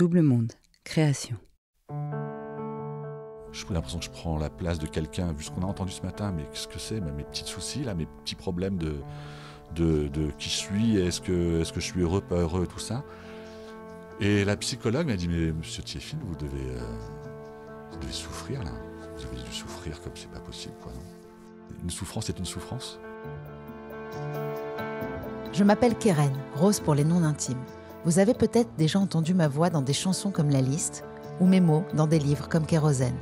Double Monde, création. J'ai l'impression que je prends la place de quelqu'un, vu ce qu'on a entendu ce matin, mais qu'est-ce que c'est bah, Mes petits soucis, là, mes petits problèmes de, de, de qui je suis, est-ce que, est que je suis heureux, pas heureux, tout ça. Et la psychologue m'a dit, mais monsieur Thieffin, euh, vous devez, souffrir, là. Vous avez dû souffrir comme c'est pas possible, quoi, non Une souffrance est une souffrance. Je m'appelle Keren, Rose pour les noms intimes. Vous avez peut-être déjà entendu ma voix dans des chansons comme La Liste ou mes mots dans des livres comme Kérosène.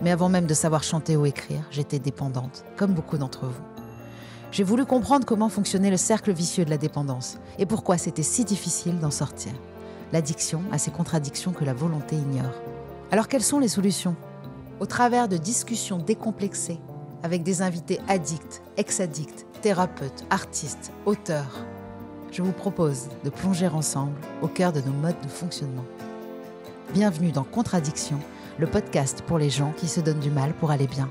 Mais avant même de savoir chanter ou écrire, j'étais dépendante, comme beaucoup d'entre vous. J'ai voulu comprendre comment fonctionnait le cercle vicieux de la dépendance et pourquoi c'était si difficile d'en sortir. L'addiction a ses contradictions que la volonté ignore. Alors quelles sont les solutions Au travers de discussions décomplexées avec des invités addicts, ex-addicts, thérapeutes, artistes, auteurs, je vous propose de plonger ensemble au cœur de nos modes de fonctionnement. Bienvenue dans Contradiction, le podcast pour les gens qui se donnent du mal pour aller bien.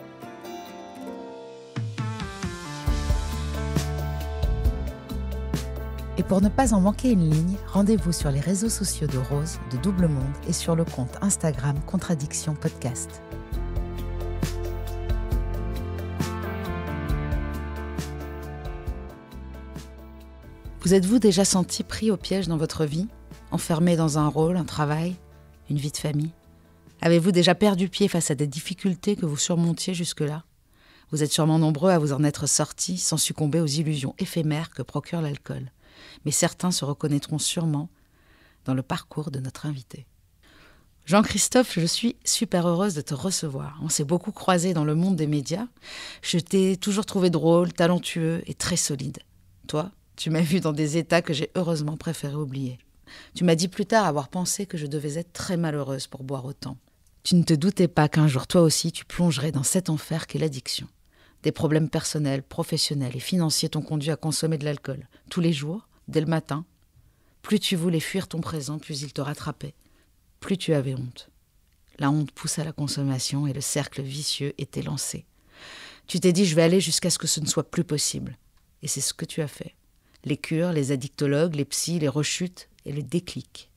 Et pour ne pas en manquer une ligne, rendez-vous sur les réseaux sociaux de Rose, de Double Monde et sur le compte Instagram Contradiction Podcast. Vous êtes-vous déjà senti pris au piège dans votre vie, enfermé dans un rôle, un travail, une vie de famille Avez-vous déjà perdu pied face à des difficultés que vous surmontiez jusque-là Vous êtes sûrement nombreux à vous en être sortis sans succomber aux illusions éphémères que procure l'alcool. Mais certains se reconnaîtront sûrement dans le parcours de notre invité. Jean-Christophe, je suis super heureuse de te recevoir. On s'est beaucoup croisés dans le monde des médias. Je t'ai toujours trouvé drôle, talentueux et très solide. Toi, tu m'as vu dans des états que j'ai heureusement préféré oublier. Tu m'as dit plus tard avoir pensé que je devais être très malheureuse pour boire autant. Tu ne te doutais pas qu'un jour toi aussi tu plongerais dans cet enfer qu'est l'addiction. Des problèmes personnels, professionnels et financiers t'ont conduit à consommer de l'alcool, tous les jours, dès le matin. Plus tu voulais fuir ton présent, plus il te rattrapait. Plus tu avais honte. La honte pousse à la consommation et le cercle vicieux était lancé. Tu t'es dit je vais aller jusqu'à ce que ce ne soit plus possible. Et c'est ce que tu as fait les cures, les addictologues, les psys, les rechutes et le déclic.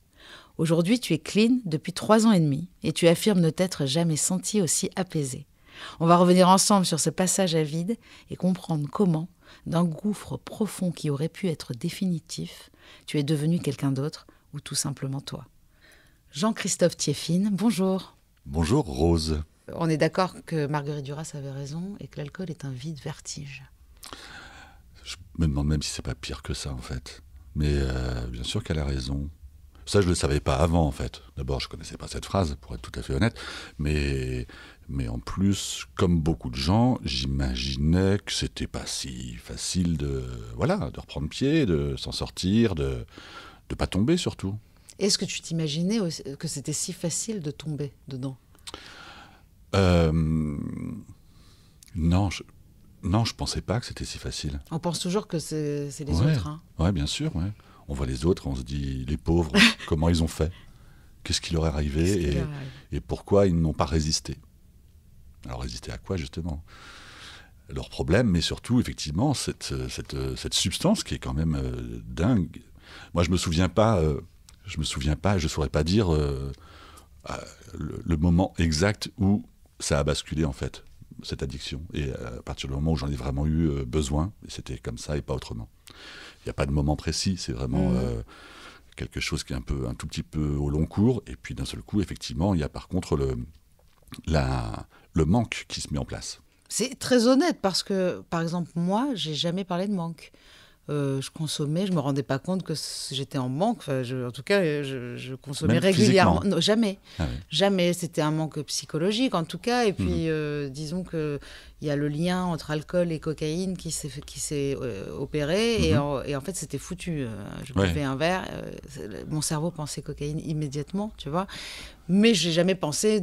Aujourd'hui, tu es clean depuis trois ans et demi et tu affirmes ne t'être jamais senti aussi apaisé. On va revenir ensemble sur ce passage à vide et comprendre comment, d'un gouffre profond qui aurait pu être définitif, tu es devenu quelqu'un d'autre ou tout simplement toi. Jean-Christophe Thieffine, bonjour. Bonjour Rose. On est d'accord que Marguerite Duras avait raison et que l'alcool est un vide vertige me demande même si c'est pas pire que ça, en fait. Mais euh, bien sûr qu'elle a raison. Ça, je ne le savais pas avant, en fait. D'abord, je connaissais pas cette phrase, pour être tout à fait honnête. Mais, mais en plus, comme beaucoup de gens, j'imaginais que c'était pas si facile de, voilà, de reprendre pied, de s'en sortir, de ne pas tomber surtout. Est-ce que tu t'imaginais que c'était si facile de tomber dedans euh, Non, non, je pensais pas que c'était si facile. On pense toujours que c'est les autres. Hein. Oui, bien sûr. Ouais. On voit les autres, on se dit, les pauvres, comment ils ont fait Qu'est-ce qui leur est arrivé et, pourquoi ils n'ont pas résisté Alors, résister à quoi, justement Leur problème, mais surtout, effectivement, cette, substance qui est quand même euh, dingue. Moi, je me souviens pas, euh, je me souviens pas, je saurais pas dire euh, le moment exact où ça a basculé, en fait cette addiction. Et euh, à partir du moment où j'en ai vraiment eu euh, besoin, c'était comme ça et pas autrement. Il n'y a pas de moment précis, c'est vraiment mmh. euh, quelque chose qui est un, peu, un tout petit peu au long cours. Et puis d'un seul coup, effectivement, il y a par contre le, la, le manque qui se met en place. C'est très honnête parce que, par exemple, moi, j'ai jamais parlé de manque. Euh, je consommais, je me rendais pas compte que j'étais en manque. en tout cas, je, consommais régulièrement. jamais, ah jamais. C'était un manque psychologique, en tout cas. Et puis, mhm. euh, disons que il y a le lien entre alcool et cocaïne qui s'est euh, opéré. et, mhm. en, et, en, fait, c'était foutu. Je ouais. un verre. mon cerveau pensait cocaïne immédiatement, tu vois. Mais j'ai jamais pensé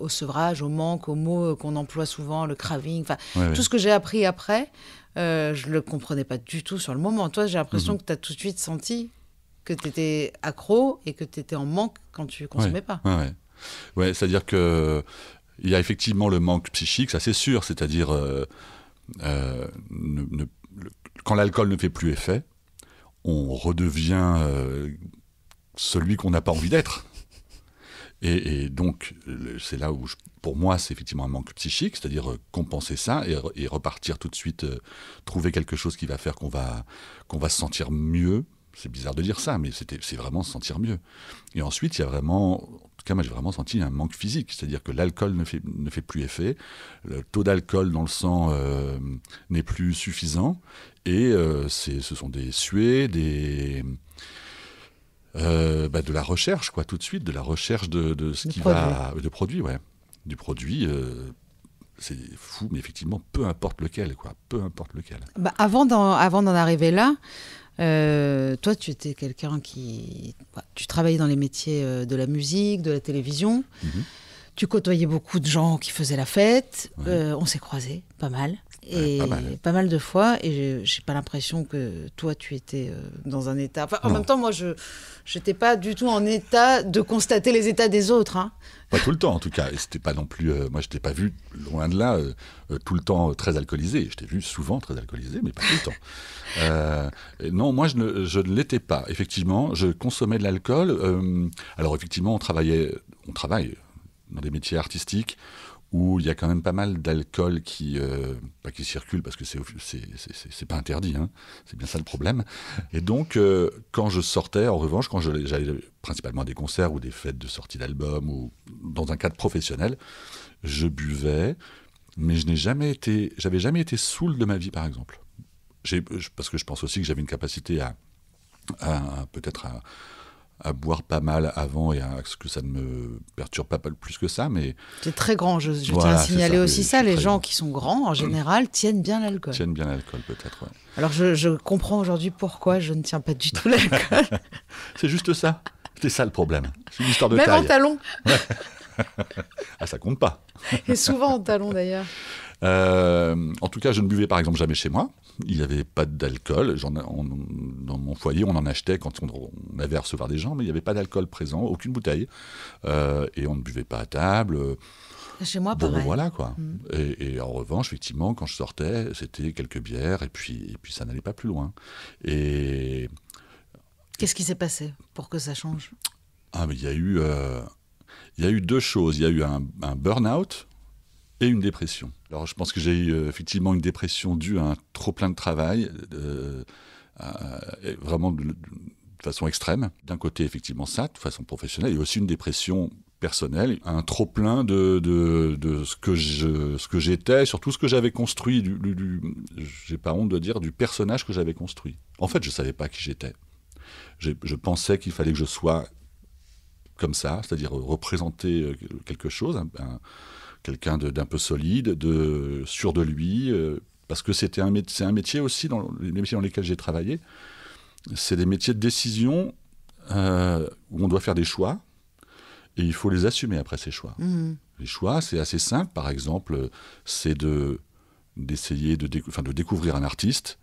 au sevrage, au manque, aux mots qu'on emploie souvent, le craving, enfin tout ce que j'ai appris après. Euh, je ne le comprenais pas du tout sur le moment. Toi, j'ai l'impression mhm. que tu as tout de suite senti que tu étais accro et que tu étais en manque quand tu consommais pas. Ouais, c'est-à-dire que il y a effectivement le manque psychique, ça c'est sûr, c'est-à-dire euh, euh, quand l'alcool ne fait plus effet, on redevient celui qu'on n'a pas envie d'être. Et, donc, c'est là où, pour moi, c'est effectivement un manque psychique, c'est-à-dire euh, compenser ça et, repartir tout de suite, euh, trouver quelque chose qui va faire qu'on va, qu'on va se sentir mieux. C'est bizarre de dire ça, mais c'est vraiment se sentir mieux. Et ensuite, il y a vraiment, en tout cas, moi, j'ai vraiment senti un manque physique. C'est-à-dire que l'alcool ne fait, ne fait plus effet, le taux d'alcool dans le sang euh, n'est plus suffisant, et c'est ce sont des suées, des, euh, bah, de la recherche, quoi, tout de suite, de la recherche de, de ce qui va. Euh, de produit, ouais. Du produit. Euh, c'est fou, mais effectivement, peu importe lequel, quoi. Peu importe lequel. Bah avant d'en arriver là, toi, tu étais quelqu'un qui. Bah, tu travaillais dans les métiers de la musique, de la télévision. Mhm tu côtoyais beaucoup de gens qui faisaient la fête. Euh, on s'est croisés pas mal. Et pas mal. de fois, et j'ai pas l'impression que toi tu étais euh, dans un état. en même temps, moi je n'étais pas du tout en état de constater les états des autres. Hein. Pas tout le temps en tout cas, c'était pas non plus. Euh, moi je t'ai pas vu, loin de là, tout le temps très alcoolisé. Je t'ai vu souvent très alcoolisé, mais pas tout le temps. non, moi je ne, je ne l'étais pas. Effectivement, je consommais de l'alcool. alors effectivement, on travaillait, on travaille dans des métiers artistiques où il y a quand même pas mal d'alcool qui, euh, bah, qui circule, parce que c'est, c'est, pas interdit, hein. c'est bien ça le problème. Et donc, euh, quand je sortais, en revanche, quand j'allais principalement à des concerts ou des fêtes de sortie d'album, ou dans un cadre professionnel, je buvais, mais je n'ai jamais été, j'avais jamais été saoul de ma vie, par exemple. parce que je pense aussi que j'avais une capacité à, à peut-être à, à boire pas mal avant et à ce que ça ne me perturbe pas plus que ça. Mais c'est très grand. Je, tiens à signaler aussi ça. Les gens qui sont grands en général tiennent bien l'alcool. Tiennent bien l'alcool peut-être. Alors je, comprends aujourd'hui pourquoi je ne tiens pas du tout l'alcool. c'est juste ça. C'est ça le problème. C'est une histoire de Même en talon. ah, ça compte pas. Et souvent en talon d'ailleurs. Euh, en tout cas, je ne buvais par exemple jamais chez moi il n'y avait pas d'alcool. Dans mon foyer, on en achetait quand on, avait à recevoir des gens, mais il n'y avait pas d'alcool présent, aucune bouteille. Euh, et on ne buvait pas à table. Chez moi, bon, voilà quoi. Mm. Et, en revanche, effectivement, quand je sortais, c'était quelques bières et puis, et puis ça n'allait pas plus loin. Et. Qu'est-ce qui s'est passé pour que ça change Ah, mais il y a eu. Euh, il y a eu deux choses. Il y a eu un, un burn-out et une dépression. Alors je pense que j'ai eu euh, effectivement une dépression due à un trop plein de travail, euh, vraiment de, façon extrême. D'un côté effectivement ça, de façon professionnelle, et aussi une dépression personnelle, un trop plein de, de, ce que je, ce que j'étais, surtout ce que j'avais construit, du, j'ai pas honte de dire, du personnage que j'avais construit. En fait, je savais pas qui j'étais. Je pensais qu'il fallait que je sois comme ça, c'est-à-dire représenter euh, quelque chose, un quelqu'un d'un peu solide, de, sûr de lui, euh, parce que c'était un, c'est un métier aussi, dans les métiers dans lesquels j'ai travaillé, c'est des métiers de décision euh, où on doit faire des choix, et il faut les assumer après ces choix. Mmh. Les choix, c'est assez simple, par exemple, c'est de, d'essayer de, de découvrir un artiste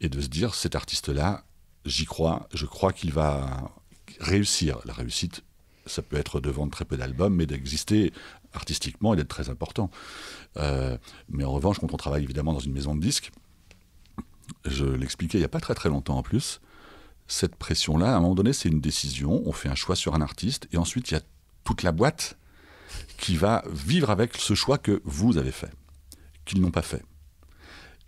et de se dire, cet artiste-là, j'y crois, je crois qu'il va réussir. La réussite, ça peut être de vendre très peu d'albums, mais d'exister artistiquement et d'être très important. Euh, mais en revanche, quand on travaille évidemment dans une maison de disques, je l'expliquais il n'y a pas très très longtemps en plus, cette pression-là, à un moment donné, c'est une décision, on fait un choix sur un artiste, et ensuite il y a toute la boîte qui va vivre avec ce choix que vous avez fait, qu'ils n'ont pas fait.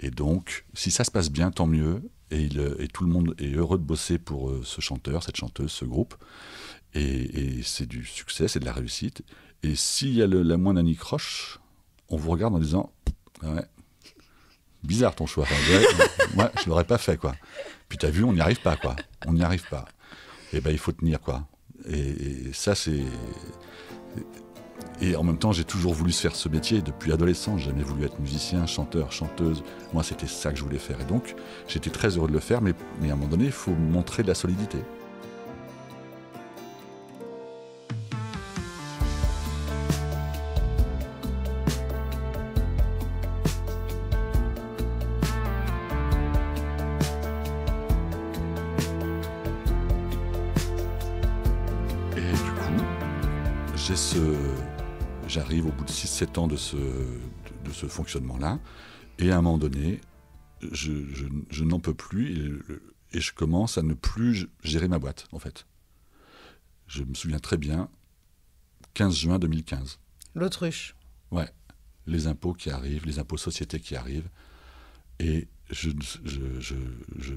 Et donc, si ça se passe bien, tant mieux. Et, il, et, tout le monde est heureux de bosser pour euh, ce chanteur, cette chanteuse, ce groupe. Et, c'est du succès, c'est de la réussite. Et s'il y a la moindre anicroche, on vous regarde en disant ah ouais, bizarre ton choix. moi, je l'aurais pas fait, quoi. Puis as vu, on n'y arrive pas, quoi. On n'y arrive pas. Et eh ben, il faut tenir, quoi. Et, ça, c'est. Et en même temps, j'ai toujours voulu faire ce métier depuis adolescent. J'ai jamais voulu être musicien, chanteur, chanteuse. Moi, c'était ça que je voulais faire. Et donc, j'étais très heureux de le faire, mais, mais à un moment donné, il faut montrer de la solidité. temps de ce, de, ce fonctionnement-là. Et à un moment donné, je, je, n'en peux plus et, et, je commence à ne plus gérer ma boîte, en fait. Je me souviens très bien, 15 juin 2015. L'autruche. Ouais. Les impôts qui arrivent, les impôts sociétés qui arrivent. Et je ne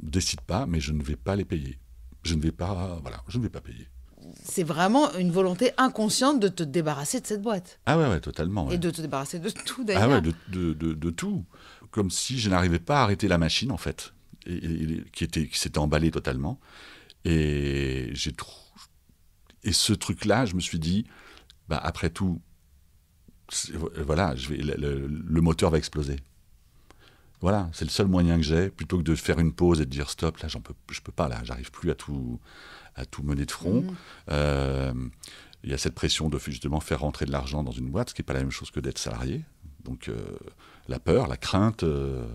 décide pas, mais je ne vais pas les payer. Je ne vais pas, voilà, je ne vais pas payer c'est vraiment une volonté inconsciente de te débarrasser de cette boîte. Ah ouais, totalement. Et de te débarrasser de tout d'ailleurs. Ah ouais, de, tout. Comme si je n'arrivais pas à arrêter la machine en fait, qui, était, qui s'était emballée totalement. Et j'ai Et ce truc-là, je me suis dit, bah après tout, euh, voilà, je vais, le, moteur va exploser. Voilà, c'est le seul moyen que j'ai, plutôt que de faire une pause et de dire stop, là, j'en peux, je peux pas, là, j'arrive plus à tout, à tout mener de front. Mm. Euh, il y a cette pression de justement faire rentrer de l'argent dans une boîte, ce qui n'est pas la même chose que d'être salarié. Donc euh, la peur, la crainte, euh,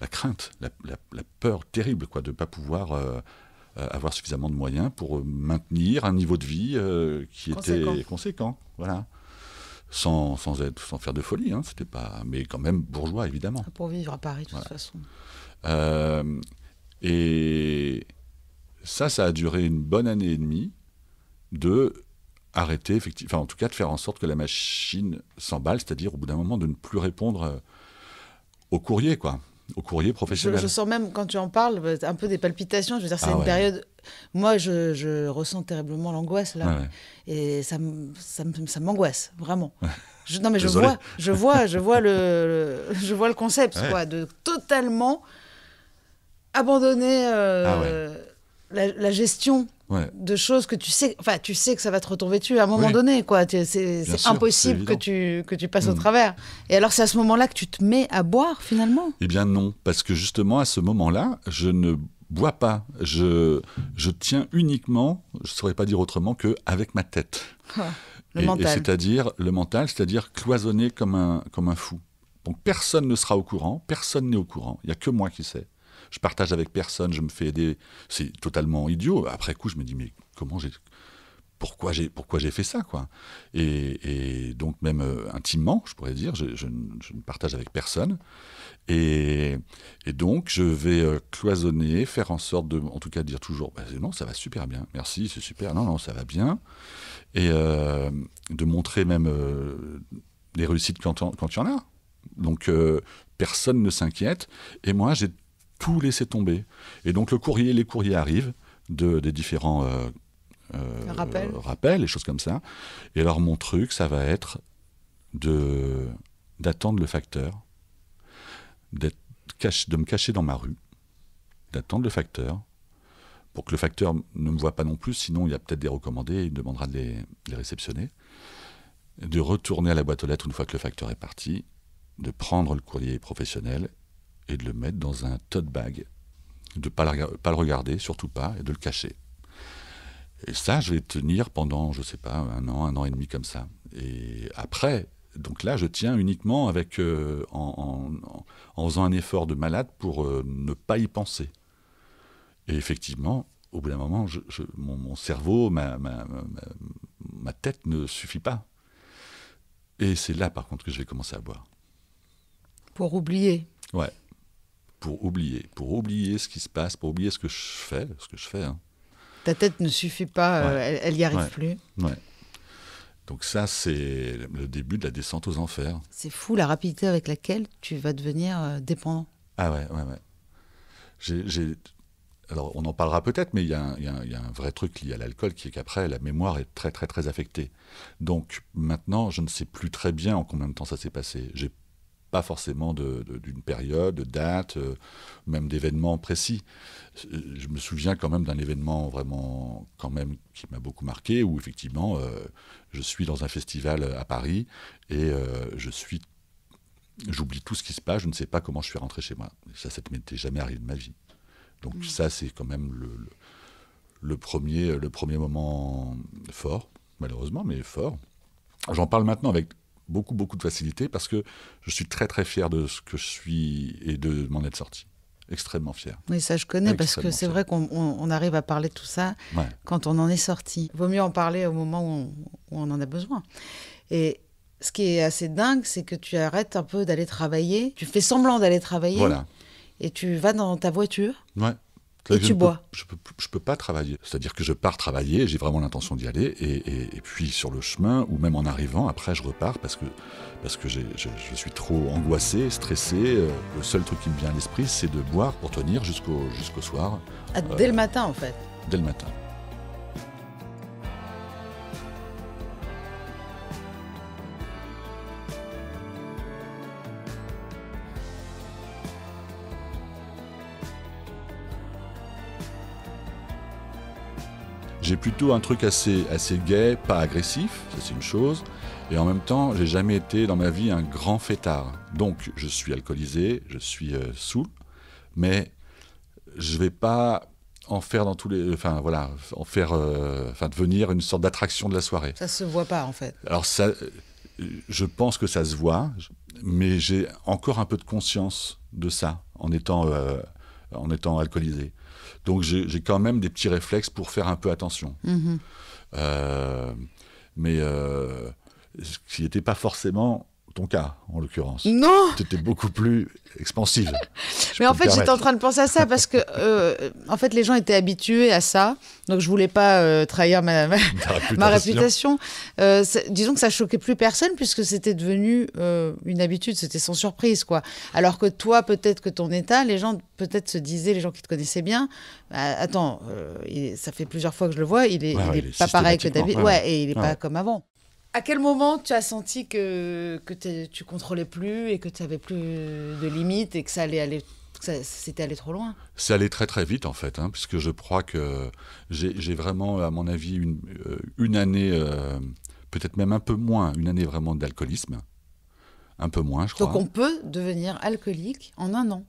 la crainte, la, peur terrible quoi, de ne pas pouvoir avoir suffisamment de moyens pour maintenir un niveau de vie qui était conséquent. Voilà. Sans, sans, être, sans faire de folie, hein, c'était pas, mais quand même bourgeois évidemment. Pour vivre à Paris de toute façon. et ça, ça a duré une bonne année et demie de arrêter, effectivement, en tout cas de faire en sorte que la machine s'emballe, c'est-à-dire au bout d'un moment de ne plus répondre euh, au courrier, quoi, au courrier professionnel. Je, sens même quand tu en parles bah, un peu des palpitations. Je veux dire, c'est ah une période. Moi, je, ressens terriblement l'angoisse là, et ça, ça, m'angoisse vraiment. Je, non mais je vois, je vois, je vois le, je vois le concept quoi, de totalement abandonner. Euh, ah la, gestion de choses que tu sais enfin tu sais que ça va te retomber dessus à un moment donné quoi c'est impossible que tu que tu passes au mm. travers et alors c'est à ce moment-là que tu te mets à boire finalement eh bien non parce que justement à ce moment-là je ne bois pas je je tiens uniquement je ne saurais pas dire autrement que avec ma tête ah, le mental c'est-à-dire le mental c'est-à-dire cloisonné comme un comme un fou donc personne ne sera au courant personne n'est au courant il y a que moi qui sais je partage avec personne, je me fais aider. C'est totalement idiot. Après coup, je me dis, mais comment j'ai. Pourquoi j'ai, pourquoi j'ai fait ça quoi et, donc même euh, intimement, je pourrais dire, je, ne partage avec personne. Et, donc je vais euh, cloisonner, faire en sorte de, en tout cas dire toujours, bah, non, ça va super bien, merci, c'est super, non, non, ça va bien. Et euh, de montrer même les réussites quand, quand il y en a. Donc personne ne s'inquiète. Et moi, j'ai tout laisser tomber. Et donc le courrier, les courriers arrivent de, des différents euh, euh, rappels, et choses comme ça. Et alors mon truc, ça va être de d'attendre le facteur, d'être de me cacher dans ma rue, d'attendre le facteur, pour que le facteur ne me voit pas non plus, sinon il y a peut-être des recommandés, il demandera de les, de réceptionner, de retourner à la boîte aux lettres une fois que le facteur est parti, de prendre le courrier professionnel et de le mettre dans un tote bag, de ne pas, pas, le regarder, surtout pas, et de le cacher. Et ça, je vais tenir pendant, je ne sais pas, un an, un an et demi comme ça. Et après, donc là, je tiens uniquement avec, euh, en, faisant un effort de malade pour euh, ne pas y penser. Et effectivement, au bout d'un moment, je, mon, cerveau, ma, ma, ma tête ne suffit pas. Et c'est là, par contre, que je vais commencer à boire. Pour oublier. Ouais pour oublier, pour oublier ce qui se passe, pour oublier ce que je fais, ce que je fais. Hein. Ta tête ne suffit pas, euh, elle n'y arrive plus. Donc ça, c'est le début de la descente aux enfers. C'est fou la rapidité avec laquelle tu vas devenir euh, dépendant. Ah ouais, ouais, ouais. Alors on en parlera peut-être, mais il y, y, a un vrai truc lié à l'alcool qui est qu'après, la mémoire est très, très, très affectée. Donc maintenant, je ne sais plus très bien en combien de temps ça s'est passé. J'ai pas forcément d'une période, de date, euh, même d'événements précis. Euh, je me souviens quand même d'un événement vraiment, quand même, qui m'a beaucoup marqué, où effectivement, euh, je suis dans un festival à Paris et je suis j'oublie tout ce qui se passe, je ne sais pas comment je suis rentré chez moi. Ça, ça ne m'était jamais arrivé de ma vie. Donc mm. ça, c'est quand même le, le, premier, le premier moment fort, malheureusement, mais fort. J'en parle maintenant avec beaucoup, beaucoup de facilité parce que je suis très, très fier de ce que je suis et de m'en être sorti extrêmement fier. Oui, ça je connais parce que c'est vrai qu'on arrive à parler de tout ça quand on en est sorti. Vaut mieux en parler au moment où on, en a besoin. Et ce qui est assez dingue, c'est que tu arrêtes un peu d'aller travailler, tu fais semblant d'aller travailler. Voilà. Et tu vas dans ta voiture. Ouais. Et tu bois. je peux, peux pas travailler. C'est-à-dire que je pars travailler, j'ai vraiment l'intention d'y aller, et, puis sur le chemin, ou même en arrivant, après je repars parce que, parce que je, suis trop angoissé, stressé. Euh, le seul truc qui me vient à l'esprit, c'est de boire pour tenir jusqu'au jusqu'au soir. Ah, dès le euh, matin en fait Dès le matin. J'ai plutôt un truc assez, assez gay, pas agressif, ça c'est une chose. Et en même temps, j'ai jamais été dans ma vie un grand fêtard. Donc, je suis alcoolisé, je suis euh, saoul, mais je vais pas en faire dans tous les, enfin voilà, en faire, euh, enfin devenir une sorte d'attraction de la soirée. Ça se voit pas en fait. Alors ça, euh, je pense que ça se voit, mais j'ai encore un peu de conscience de ça en étant, en étant alcoolisé. Donc j'ai quand même des petits réflexes pour faire un peu attention. Mhm. Euh, mais euh, ce qui n'était pas forcément ton cas, en l'occurrence. Non Tu étais beaucoup plus expansive. Mais en fait, j'étais en train de penser à ça parce que, euh, euh, en fait, les gens étaient habitués à ça. Donc, je voulais pas euh, trahir ma, réputation. disons que ça choquait plus personne puisque c'était devenu une habitude. C'était sans surprise, quoi. Alors que toi, peut-être que ton état, les gens peut-être se disaient, les gens qui te connaissaient bien, bah, attends, il, ça fait plusieurs fois que je le vois, il est, pas pareil que d'habitude. Ouais, et il est pas comme avant à quel moment tu as senti que, que tu contrôlais plus et que tu n'avais plus de limites et que ça allait aller c'était allé trop loin C'est allé très très vite en fait, hein, puisque je crois que j'ai vraiment, à mon avis, une, euh, une année, euh, peut-être même un peu moins, une année vraiment d'alcoolisme. Un peu moins, je crois. Donc on peut devenir alcoolique en un an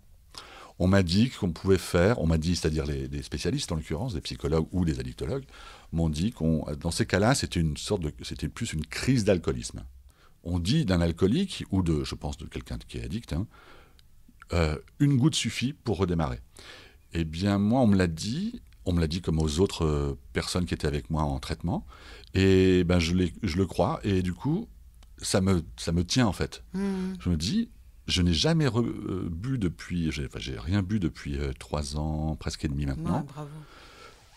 on m'a dit qu'on pouvait faire, on m'a dit, c'est-à-dire les, les, spécialistes en l'occurrence, des psychologues ou des addictologues, m'ont dit qu'on, dans ces cas-là, c'était une sorte de, c'était plus une crise d'alcoolisme. On dit d'un alcoolique ou de, je pense, de quelqu'un qui est addict, hein, euh, une goutte suffit pour redémarrer. Eh bien, moi, on me l'a dit, on me l'a dit comme aux autres euh, personnes qui étaient avec moi en traitement, et ben je, je le crois, et du coup, ça me, ça me tient en fait. Hmm. Je me dis, je n'ai jamais euh, bu depuis, j'ai, enfin, rien bu depuis trois ans, presque et demi maintenant. bravo.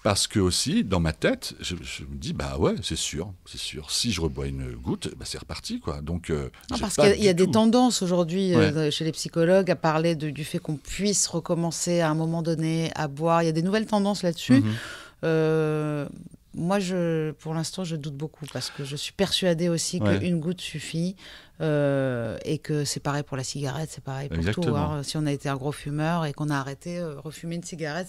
Parce que aussi, dans ma tête, je, me dis, bah ouais, c'est sûr, c'est sûr. Si je rebois une goutte, bah, c'est reparti, quoi. Donc, euh, parce qu'il y a, des tendances aujourd'hui euh, chez les psychologues à parler du fait qu'on puisse recommencer à un moment donné à boire. Il y a des nouvelles tendances là-dessus. Mhm. Euh, moi, je, pour l'instant, je doute beaucoup parce que je suis persuadée aussi qu'une goutte suffit euh, et que c'est pareil pour la cigarette, c'est pareil pour tout. Hein. Si on a été un gros fumeur et qu'on a arrêté, de euh, refumer une cigarette,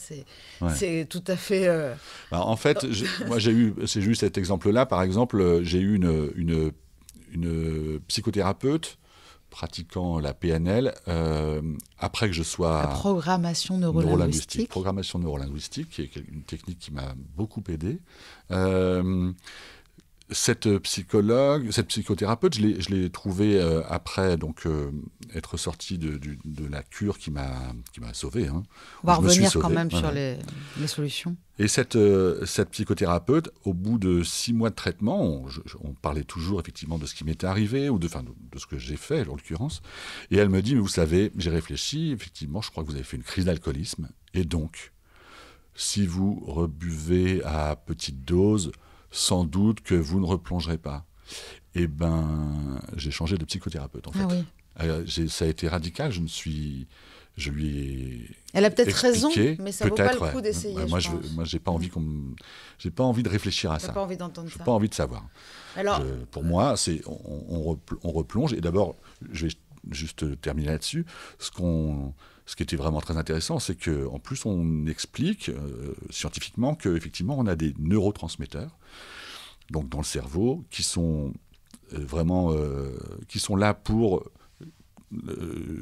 c'est tout à fait. Euh, bah, en fait, moi, j'ai eu, c'est juste cet exemple-là, par exemple, j'ai eu une psychothérapeute pratiquant la PNL, euh, après que je sois... La programmation neurolinguistique. la programmation neurolinguistique, qui est une technique qui m'a beaucoup aidé. Euh, cette euh, psychologue, cette psychothérapeute, je l'ai trouvée euh, après donc euh, être sortie de, la cure qui m'a qui m'a sauvé. Hein. On va revenir quand même sur les, solutions. Et cette cette psychothérapeute, au bout de six mois de traitement, on, parlait toujours effectivement de ce qui m'était arrivé ou de de, ce que j'ai fait en l'occurrence. Et elle me dit mais vous savez, j'ai réfléchi effectivement, je crois que vous avez fait une crise d'alcoolisme et donc si vous rebuvez à petite dose sans doute que vous ne replongerez pas. Eh bien, j'ai changé de psychothérapeute, en ah fait. oui. Euh, ça a été radical, je me suis... Je lui ai Elle a peut-être raison, mais ça vaut pas le coup d'essayer. moi, je, j'ai pas envie mm. qu'on, j'ai pas envie de réfléchir à ça. Pas envie d'entendre ça. Pas envie de savoir. pour moi, c'est on, on replonge. Et d'abord, je vais juste terminer là-dessus. Ce qu'on ce qui était vraiment très intéressant, c'est que en plus on explique euh, scientifiquement qu'effectivement on a des neurotransmetteurs, donc dans le cerveau, qui sont euh, vraiment euh, qui sont là pour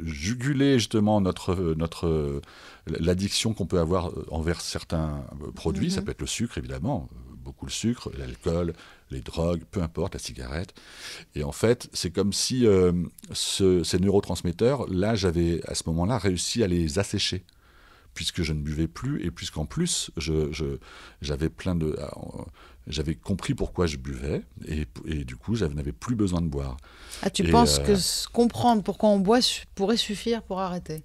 juguler justement notre, notre l'addiction qu'on peut avoir envers certains produits. Ça mhm. peut être le sucre, évidemment beaucoup le sucre, l'alcool, les drogues, peu importe, la cigarette. Et en fait, c'est comme si euh, ces neurotransmetteurs, là, j'avais à ce moment-là réussi à les assécher puisque je ne buvais plus et puisqu'en plus j'avais je, plein de ah, j'avais compris pourquoi je buvais et, du coup je n'avais plus besoin de boire. Ah, tu penses euh, que comprendre pourquoi on boit pourrait suffire pour arrêter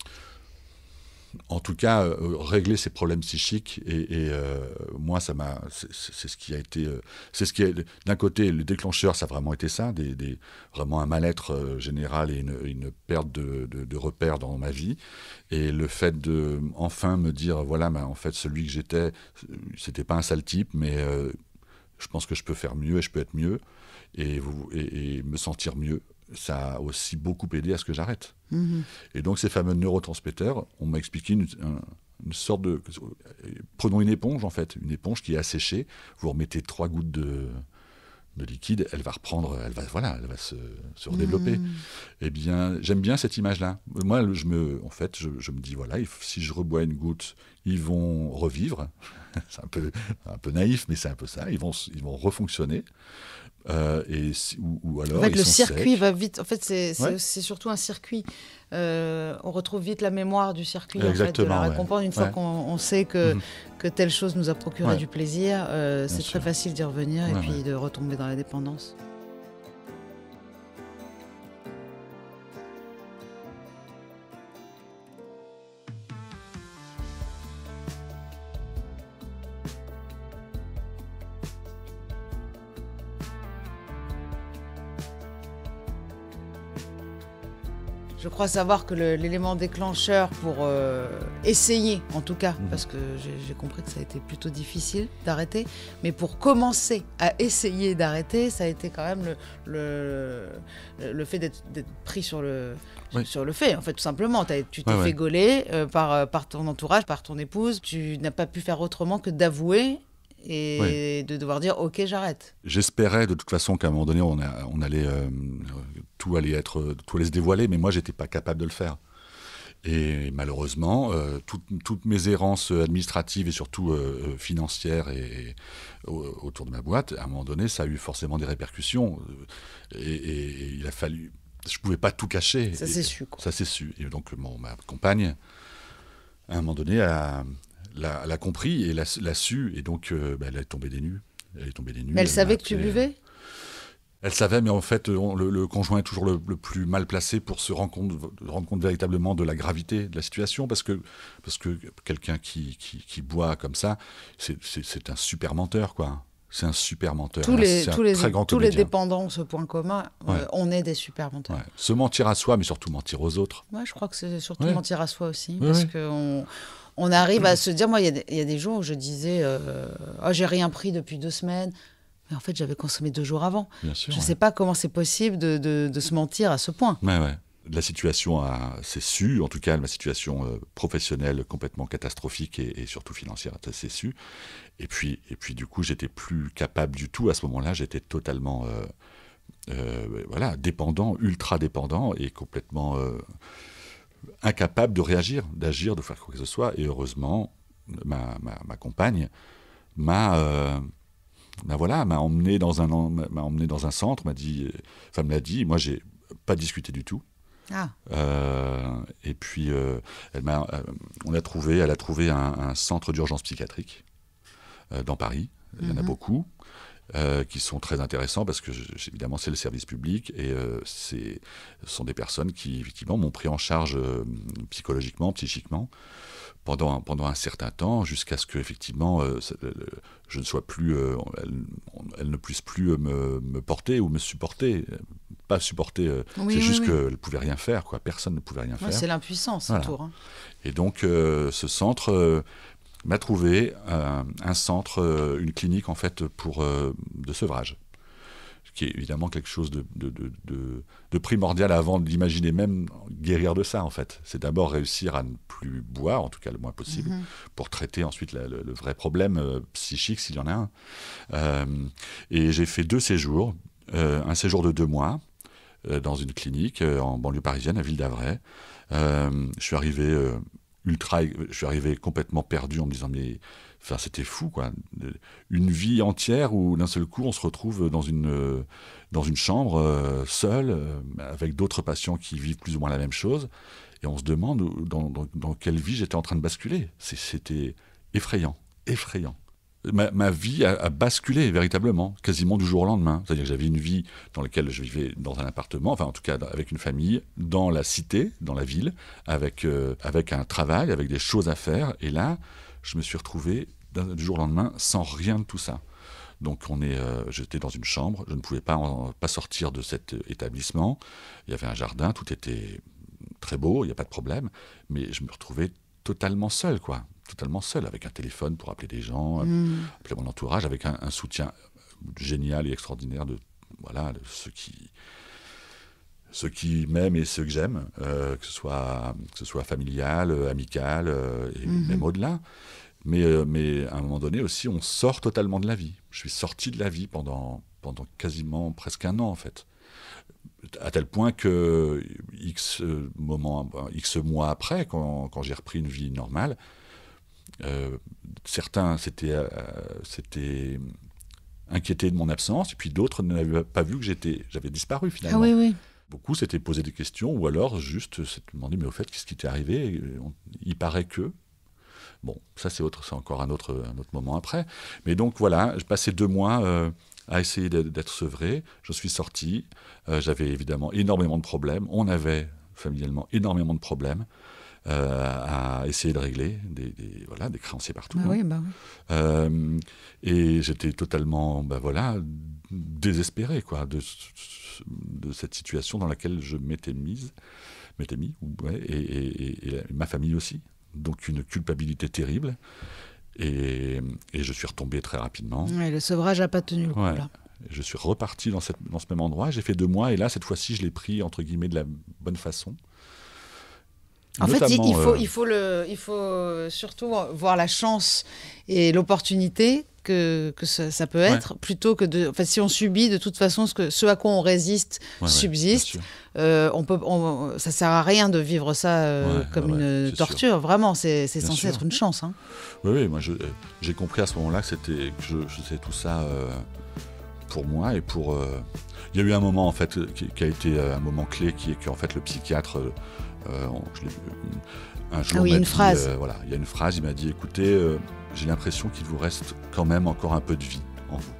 en tout cas, euh, régler ses problèmes psychiques. Et, euh, moi, ça m'a, c'est ce qui a été, euh, c'est ce qui est d'un côté le déclencheur, ça a vraiment été ça, des, vraiment un mal-être général et une, perte de, repères dans ma vie. Et le fait de enfin me dire, voilà, ben, en fait, celui que j'étais, c'était pas un sale type, mais je pense que je peux faire mieux et je peux être mieux et, vous, et me sentir mieux ça a aussi beaucoup aidé à ce que j'arrête. Mhm. Et donc ces fameux neurotransmetteurs, on m'a expliqué une, sorte de... Euh, prenons une éponge en fait, une éponge qui est asséchée, vous remettez trois gouttes de, de liquide, elle va reprendre, elle va, voilà, elle va se, redévelopper. Mhm. Eh bien, j'aime bien cette image-là. Moi, je me, en fait, je, je me dis, voilà, si je rebois une goutte, ils vont revivre. c'est un peu, un peu naïf, mais c'est un peu ça. Ils vont, ils vont refonctionner. Euh, et, ou, alors, en fait, le circuit va vite. En fait, c'est surtout un circuit. Euh, on retrouve vite la mémoire du circuit, Exactement, en fait, de récompense. Une fois qu'on sait mhm. que, telle chose nous a procuré du plaisir, euh, c'est très facile d'y revenir et puis de retomber dans la dépendance. savoir que l'élément déclencheur pour euh, essayer, en tout cas, mhm. parce que j'ai compris que ça a été plutôt difficile d'arrêter, mais pour commencer à essayer d'arrêter, ça a été quand même le, le, le fait d'être pris sur le, sur le fait, en fait, tout simplement. As, tu t'es fait gauler euh, par, euh, par ton entourage, par ton épouse. Tu n'as pas pu faire autrement que d'avouer et de devoir dire ok j'arrête. J'espérais de toute façon qu'à un moment donné on, on allait euh, tout allait être tout allait se dévoiler, mais moi j'étais pas capable de le faire. Et malheureusement, euh, toutes, mes errances administratives et surtout euh, financières et, autour de ma boîte, à un moment donné, ça a eu forcément des répercussions. Et, il a fallu. Je ne pouvais pas tout cacher. Ça s'est su. Ça s'est su. Et donc, mon, ma compagne, à un moment donné, a, l'a, l'a compris et l'a, su, et donc euh, bah, elle est tombée des nues. Elle est tombée des nues. Mais elle, savait que tu buvais elle savait, mais en fait, le, conjoint est toujours le, plus mal placé pour se rendre compte, véritablement de la gravité de la situation, parce que, parce que quelqu'un qui, qui, boit comme ça, c'est, c'est, un super menteur, quoi. C'est un super menteur. Tous les, les, tous les, dépendants ce point commun. Euh, on est des super menteurs. Se mentir à soi, mais surtout mentir aux autres. Ouais, je crois que c'est surtout mentir à soi aussi. parce qu'on on arrive à se dire, moi, il y, a des jours où je disais, euh, oh, j'ai rien pris depuis deux semaines. Mais en fait, j'avais consommé deux jours avant. Bien sûr, je ne sais pas comment c'est possible de, se mentir à ce point. Ouais, La situation s'est su, en tout cas ma situation euh, professionnelle complètement catastrophique et, surtout financière s'est su. Et puis, et puis du coup, j'étais plus capable du tout à ce moment-là. J'étais totalement euh, voilà, dépendant, ultra dépendant et complètement incapable de réagir, d'agir, de faire quoi que ce soit. Et heureusement, ma, compagne euh, m'a voilà, m'a emmené dans un m'a emmené dans un centre, m'a dit, ça euh, me l'a dit. Moi, j'ai pas discuté du tout. Ah. Euh, et puis, elle a, on a trouvé, elle a trouvé un centre d'urgence psychiatrique dans Paris. Il y en a mhm. beaucoup. Euh, qui sont très intéressants parce que, évidemment, c'est le service public et euh, c'est ce sont des personnes qui, effectivement, m'ont pris en charge euh, psychologiquement, psychiquement, pendant, pendant un certain temps, jusqu'à ce que, effectivement, je ne sois plus. Elles, ne puissent plus me, porter ou me supporter. Pas supporter, c'est juste qu'elles ne pouvaient rien faire, quoi. Personne ne pouvait rien faire. C'est l'impuissance, autour, hein. Et donc, ce centre m'a trouvé euh, un, centre, euh, une clinique en fait pour euh, de sevrage Ce qui est évidemment quelque chose de, de, de primordial avant d'imaginer même guérir de ça, en fait. C'est d'abord réussir à ne plus boire, en tout cas le moins possible, mhm. pour traiter ensuite le, vrai problème psychique, s'il y en a un. et j'ai fait deux séjours, un séjour de deux mois, dans une clinique en banlieue parisienne, à Ville d'Avray. je suis arrivé ultra. Euh, je suis arrivé complètement perdu en me disant, mais. Enfin, c'était fou, quoi. Une vie entière où d'un seul coup, on se retrouve dans une, euh, dans une chambre, euh, seul, avec d'autres patients qui vivent plus ou moins la même chose. Et on se demande dans, dans quelle vie j'étais en train de basculer. C'était effrayant, effrayant ma, vie a, basculé véritablement, quasiment du jour au lendemain. C'est-à-dire que j'avais une vie dans laquelle je vivais dans un appartement, enfin en tout cas avec une famille, dans la cité, dans la ville, avec, euh, avec un travail, avec des choses à faire. Et là, je me suis retrouvé du jour au lendemain sans rien de tout ça. Donc on est, euh, j'étais dans une chambre, je ne pouvais pas, pas sortir de cet euh, établissement. Il y avait un jardin, tout était très beau, il n'y a pas de problème, mais je me retrouvais totalement seul, quoi. Totalement seul, avec un téléphone pour appeler des gens, euh, mm. appeler mon entourage, avec un, soutien génial et extraordinaire de, voilà, ceux qui ceux qui m'aiment et ceux que j'aime, euh, que, ce soit, que ce soit familial, euh, amical, et mm-hmm. même au-delà. Mais, mais à un moment donné aussi, on sort totalement de la vie. Je suis sorti de la vie pendant, pendant quasiment presque un an, en fait à tel point que X, moment, X mois après, quand, quand j'ai repris une vie normale, euh, certains s'étaient c'était euh, inquiétés de mon absence, et puis d'autres n'avaient pas vu que j'étais, j'avais disparu ah finalement. oui, Beaucoup s'étaient posé des questions, ou alors juste se demandé « mais au fait, qu'est-ce qui t'est arrivé Il paraît que... Bon, ça c'est autre, c'est encore un autre, un autre moment après. Mais donc voilà, j'ai passé deux mois... Euh, à essayer d'être sevré. Je suis sorti. Euh, j'avais évidemment énormément de problèmes. On avait familialement énormément de problèmes. Euh, à essayer de régler des, voilà des créanciers partout. Bah hein. bah euh, et j'étais totalement bah voilà désespéré quoi de, de cette situation dans laquelle je m'étais mise, mis ouais, et, ma famille aussi. Donc une culpabilité terrible. Et, je suis retombé très rapidement. le sevrage n'a pas tenu le coup. Je suis reparti dans, dans, ce même endroit, j'ai fait deux mois, et là, cette fois-ci, je l'ai pris, entre guillemets, de la bonne façon. En fait, euh, il, faut, surtout voir la chance et l'opportunité que, ça, peut être, plutôt que de... Enfin, si on subit, de toute façon, ce, que, ce à quoi on résiste subsiste, euh, on peut, ça sert à rien de vivre ça euh, comme une torture. Vraiment, c'est censé être une chance. Hein. Oui, oui, moi, j'ai compris à ce moment-là que c'était je, sais tout ça pour moi et pour... Il y a eu un moment, en fait, qui, a été un moment clé, qui est en fait, le psychiatre euh, je euh, un jour, ah euh, voilà, il y a une phrase, il m'a dit écoutez, j'ai l'impression qu'il vous reste quand même encore un peu de vie en vous.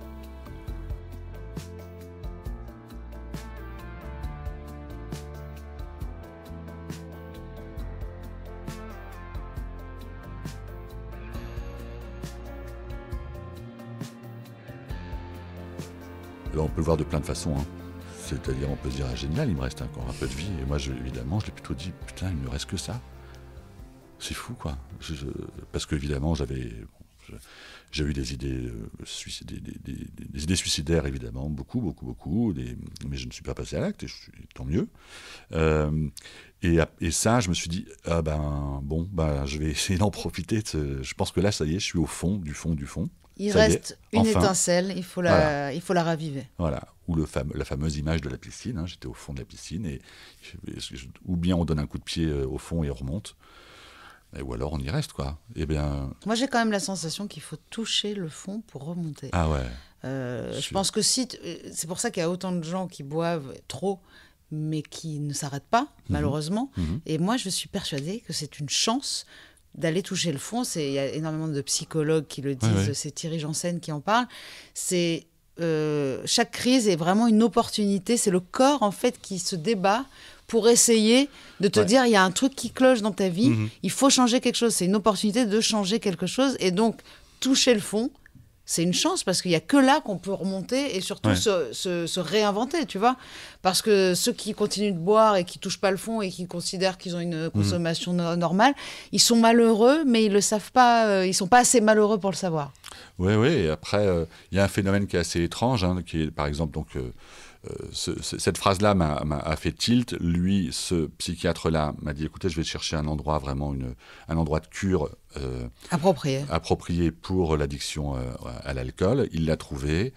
Là, ben, on peut le voir de plein de façons. Hein. C'est-à-dire, on peut se dire, ah, génial, il me reste encore un peu de vie. Et moi, évidemment, je l'ai plutôt dit, putain, il me reste que ça. C'est fou, quoi. parce qu'évidemment, j'avais. eu des idées, euh, des, idées suicidaires, évidemment, beaucoup, beaucoup, beaucoup, mais je ne suis pas passé à l'acte, et tant mieux. Euh, et, ça, je me suis dit, ah ben, bon, ben, je vais essayer d'en profiter. je pense que là, ça y est, je suis au fond, du fond, du fond. Il reste une étincelle, il faut, la, il faut la raviver. Voilà, ou le fame, la fameuse image de la piscine. Hein. J'étais au fond de la piscine, et ou bien on donne un coup de pied euh, au fond et on remonte, ou alors on y reste, quoi. Et eh bien... Moi, j'ai quand même la sensation qu'il faut toucher le fond pour remonter. Ah ouais. Euh, je pense que si. Euh, c'est pour ça qu'il y a autant de gens qui boivent trop mais qui ne s'arrêtent pas, mhm. malheureusement. Mhm. Et moi, je suis persuadée que c'est une chance d'aller toucher le fond. C'est il y a énormément de psychologues qui le disent, c'est Thierry Janssen qui en parle. C'est euh, chaque crise est vraiment une opportunité. C'est le corps en fait qui se débat pour essayer de te dire il y a un truc qui cloche dans ta vie. Mhm. Il faut changer quelque chose. C'est une opportunité de changer quelque chose et donc toucher le fond c'est une chance parce qu'il n'y a que là qu'on peut remonter et surtout se, réinventer, tu vois. Parce que ceux qui continuent de boire et qui touchent pas le fond et qui considèrent qu'ils ont une mhm. consommation normale, ils sont malheureux, mais ils le savent pas, euh, ils sont pas assez malheureux pour le savoir. Oui, oui. Et après, euh, il y a un phénomène qui est assez étrange, hein, qui est par exemple donc. Euh, cette phrase-là m'a fait tilt. Lui, ce psychiatre-là, m'a dit écoutez, je vais chercher un endroit vraiment, un endroit de cure euh, approprié. pour l'addiction euh, à l'alcool. Il l'a trouvé.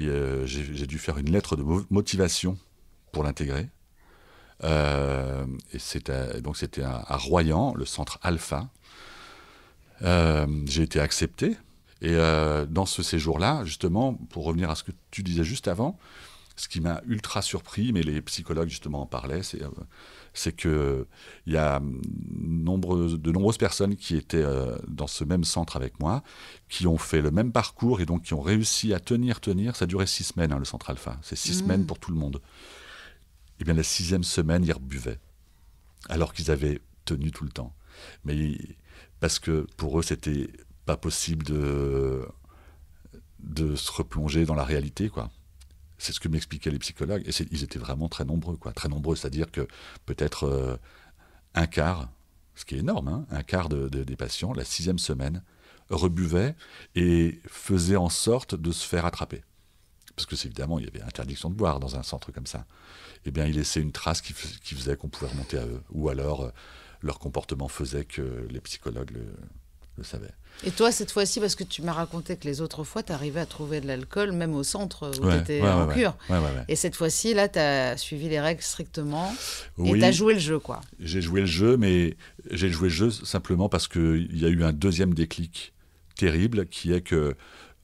Euh, j'ai dû faire une lettre de motivation pour l'intégrer. et donc c'était à, à, Royan, le centre Alpha. J'ai été accepté. Et dans ce séjour-là, justement, pour revenir à ce que tu disais juste avant, ce qui m'a ultra surpris, mais les psychologues justement en parlaient, c'est qu'il euh, que il y a hum, de nombreuses personnes qui étaient euh, dans ce même centre avec moi, qui ont fait le même parcours et donc qui ont réussi à tenir, tenir. Ça durait six semaines, hein, le centre alpha. C'est six mmh. semaines pour tout le monde. Et eh bien la sixième semaine, ils rebuvaient, alors qu'ils avaient tenu tout le temps. Mais parce que pour eux, c'était pas possible de de se replonger dans la réalité, quoi. C'est ce que m'expliquaient les psychologues. Et ils étaient vraiment très nombreux, quoi. Très nombreux, c'est-à-dire que peut-être euh, un quart, ce qui est énorme, hein, un quart de, des patients, la sixième semaine, rebuvaient et faisaient en sorte de se faire attraper. Parce que, évidemment, il y avait interdiction de boire dans un centre comme ça. Eh bien, ils laissaient une trace qui, faisait qu'on pouvait remonter à eux. Ou alors, euh, leur comportement faisait que les psychologues et toi, cette fois-ci, parce que tu m'as raconté que les autres fois, tu arrivais à trouver de l'alcool, même au centre où tu étais en cure. Et cette fois-ci, là, tu as suivi les règles strictement et tu as joué le jeu, quoi. J'ai joué le jeu, mais j'ai joué le jeu simplement parce qu'il y a eu un deuxième déclic terrible qui est que,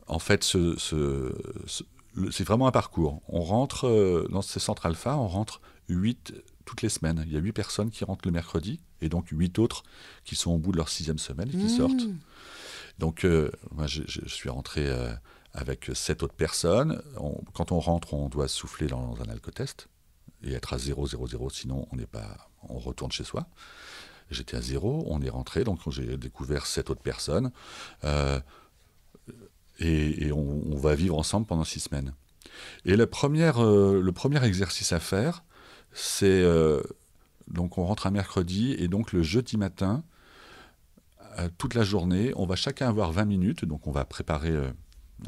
en fait, c'est vraiment un parcours. On rentre euh, dans ces centres alpha, on rentre 8 toutes les semaines. Il y a huit personnes qui rentrent le mercredi et donc huit autres qui sont au bout de leur sixième semaine et qui mmh. sortent. Donc, euh, moi, je, suis rentré euh, avec sept autres personnes. quand on rentre, on doit souffler dans, un alcotest et être à 0, 0, 0, sinon on n'est pas, on retourne chez soi. J'étais à 0, on est rentré, donc j'ai découvert sept autres personnes. Euh, et, on, va vivre ensemble pendant six semaines. Et la première, le premier exercice à faire, c'est euh, donc on rentre un mercredi et donc le jeudi matin, euh, toute la journée, on va chacun avoir 20 minutes, donc on va préparer, euh,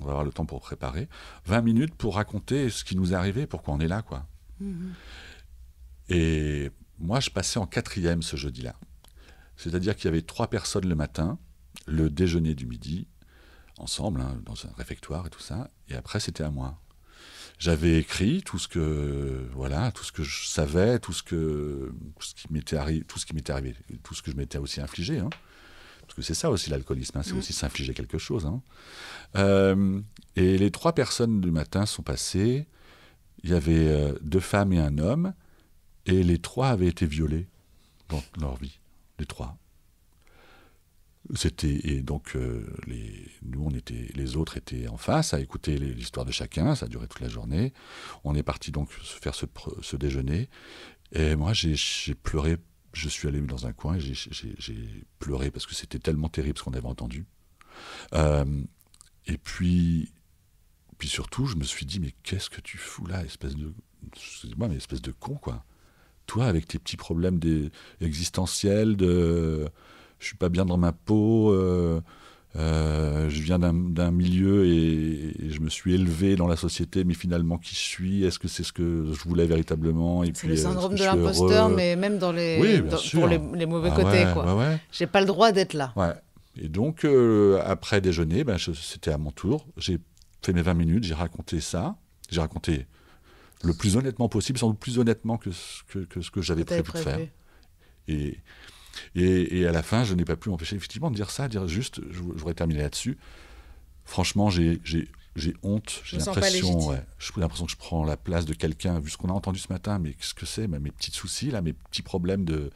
on va avoir le temps pour préparer, 20 minutes pour raconter ce qui nous est arrivé, pourquoi on est là, quoi. Mm-hmm. Et moi, je passais en quatrième ce jeudi-là. C'est-à-dire qu'il y avait trois personnes le matin, le déjeuner du midi, ensemble, hein, dans un réfectoire et tout ça, et après c'était à moi j'avais écrit tout ce que voilà, tout ce que je savais, tout ce que ce qui m'était arrivé, tout ce qui m'était arrivé, tout ce que je m'étais aussi infligé. Hein. Parce que c'est ça aussi l'alcoolisme, hein, c'est mm. aussi s'infliger quelque chose. Hein. Euh, et les trois personnes du matin sont passées. Il y avait euh, deux femmes et un homme, et les trois avaient été violés dans leur vie, les trois. C'était et donc euh, les, nous on était les autres étaient en face à écouter l'histoire de chacun. Ça a duré toute la journée. On est parti donc faire ce, déjeuner. Et moi j'ai pleuré. Je suis allé dans un coin et j'ai pleuré parce que c'était tellement terrible ce qu'on avait entendu. Euh, et puis puis surtout je me suis dit mais qu'est-ce que tu fous là espèce de moi mais espèce de con quoi. Toi avec tes petits problèmes des, existentiels de je suis pas bien dans ma peau. Euh, euh, je viens d'un milieu et, je me suis élevé dans la société, mais finalement, qui je suis Est-ce que c'est ce que je voulais véritablement C'est le euh, syndrome de l'imposteur, mais même dans les, pour les, mauvais ah côtés. Je n'ai J'ai pas le droit d'être là. Et donc, après déjeuner, ben, c'était à mon tour. J'ai fait mes 20 minutes, j'ai raconté ça. J'ai raconté le plus honnêtement possible, sans doute plus honnêtement que ce que, ce que j'avais prévu, prévu de faire. Et et, à la fin, je n'ai pas pu m'empêcher effectivement de dire ça, dire juste, je, voudrais terminer là-dessus. Franchement, j'ai honte, j'ai l'impression, l'impression que je prends la place de quelqu'un, vu ce qu'on a entendu ce matin, mais qu'est-ce que c'est, mes petits soucis, là, mes petits problèmes de,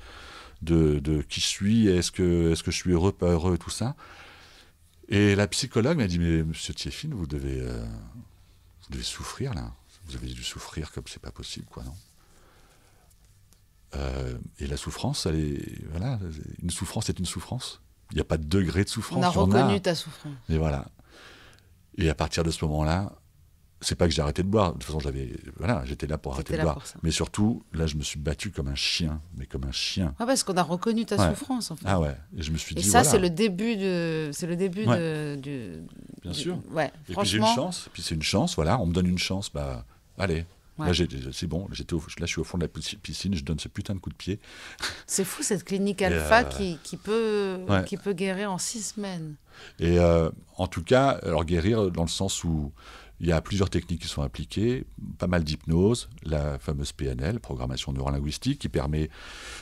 qui je suis, est-ce que, je suis heureux, pas heureux, tout ça. Et la psychologue m'a dit, mais monsieur Tiefin, vous devez, euh, vous devez souffrir là, vous avez dû souffrir comme c'est pas possible, quoi, non euh, et la souffrance, elle voilà, une souffrance est une souffrance. Il n'y a pas de degré de souffrance. On a reconnu ta souffrance. Et voilà. Et à partir de ce moment-là, c'est pas que j'ai arrêté de boire. De toute façon, j'avais, voilà, j'étais là pour arrêter de boire. Mais surtout, là, je me suis battu comme un chien, mais comme un chien. Ah, parce qu'on a reconnu ta souffrance, en fait. Ah ouais. Et je me suis dit. Et ça, c'est le début de, c'est le début de, du. Bien sûr. Ouais. Et puis j'ai une chance. Puis c'est une chance. Voilà, on me donne une chance. Bah, allez, Là, c'est bon, j'étais là, je suis au fond de la piscine, je donne ce putain de coup de pied. C'est fou cette clinique alpha euh, qui, qui, peut, qui peut guérir en six semaines. Et euh, en tout cas, alors guérir dans le sens où il y a plusieurs techniques qui sont appliquées, pas mal d'hypnose, la fameuse PNL, programmation neurolinguistique, qui permet